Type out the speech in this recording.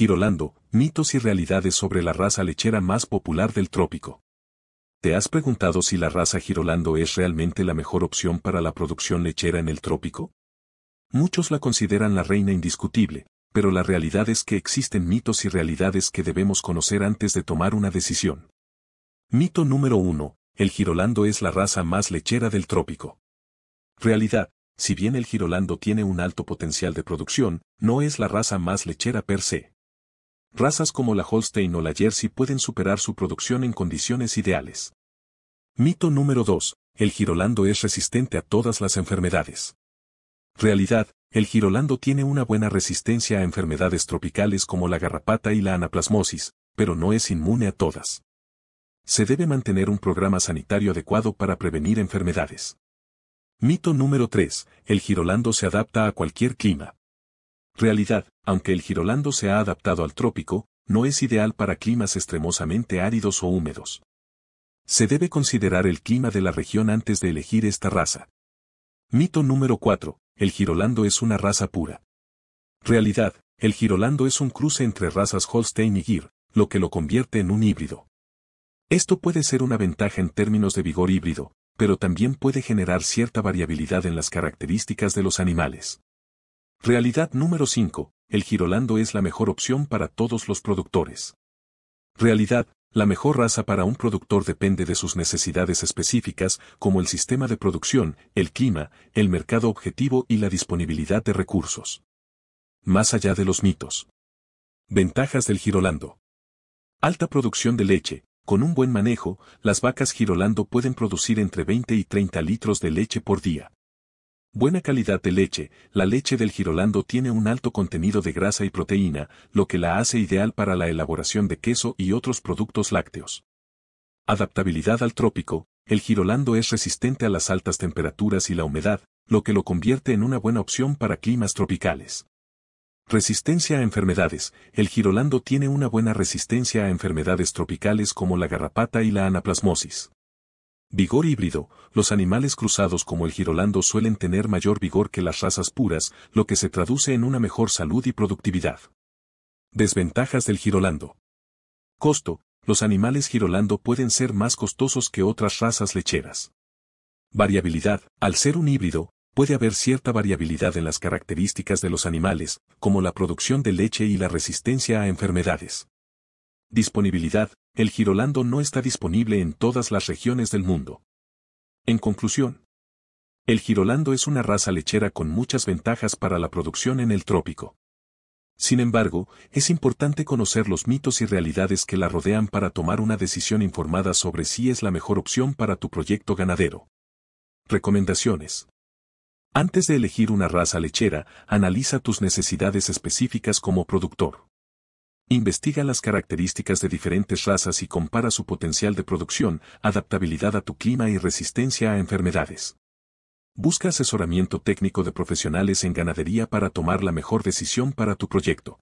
Girolando, mitos y realidades sobre la raza lechera más popular del trópico. ¿Te has preguntado si la raza Girolando es realmente la mejor opción para la producción lechera en el trópico? Muchos la consideran la reina indiscutible, pero la realidad es que existen mitos y realidades que debemos conocer antes de tomar una decisión. Mito número 1. El Girolando es la raza más lechera del trópico. Realidad. Si bien el Girolando tiene un alto potencial de producción, no es la raza más lechera per se razas como la Holstein o la Jersey pueden superar su producción en condiciones ideales. Mito número 2. El girolando es resistente a todas las enfermedades. Realidad, el girolando tiene una buena resistencia a enfermedades tropicales como la garrapata y la anaplasmosis, pero no es inmune a todas. Se debe mantener un programa sanitario adecuado para prevenir enfermedades. Mito número 3. El girolando se adapta a cualquier clima. Realidad, aunque el girolando se ha adaptado al trópico, no es ideal para climas extremosamente áridos o húmedos. Se debe considerar el clima de la región antes de elegir esta raza. Mito número 4. El girolando es una raza pura. Realidad, el girolando es un cruce entre razas Holstein y Gir, lo que lo convierte en un híbrido. Esto puede ser una ventaja en términos de vigor híbrido, pero también puede generar cierta variabilidad en las características de los animales. Realidad número 5. El Girolando es la mejor opción para todos los productores. Realidad, la mejor raza para un productor depende de sus necesidades específicas, como el sistema de producción, el clima, el mercado objetivo y la disponibilidad de recursos. Más allá de los mitos. Ventajas del Girolando. Alta producción de leche. Con un buen manejo, las vacas Girolando pueden producir entre 20 y 30 litros de leche por día. Buena calidad de leche, la leche del Girolando tiene un alto contenido de grasa y proteína, lo que la hace ideal para la elaboración de queso y otros productos lácteos. Adaptabilidad al trópico, el Girolando es resistente a las altas temperaturas y la humedad, lo que lo convierte en una buena opción para climas tropicales. Resistencia a enfermedades, el Girolando tiene una buena resistencia a enfermedades tropicales como la garrapata y la anaplasmosis. Vigor híbrido. Los animales cruzados como el girolando suelen tener mayor vigor que las razas puras, lo que se traduce en una mejor salud y productividad. Desventajas del girolando. Costo. Los animales girolando pueden ser más costosos que otras razas lecheras. Variabilidad. Al ser un híbrido, puede haber cierta variabilidad en las características de los animales, como la producción de leche y la resistencia a enfermedades. Disponibilidad. El Girolando no está disponible en todas las regiones del mundo. En conclusión, el Girolando es una raza lechera con muchas ventajas para la producción en el trópico. Sin embargo, es importante conocer los mitos y realidades que la rodean para tomar una decisión informada sobre si es la mejor opción para tu proyecto ganadero. Recomendaciones. Antes de elegir una raza lechera, analiza tus necesidades específicas como productor. Investiga las características de diferentes razas y compara su potencial de producción, adaptabilidad a tu clima y resistencia a enfermedades. Busca asesoramiento técnico de profesionales en ganadería para tomar la mejor decisión para tu proyecto.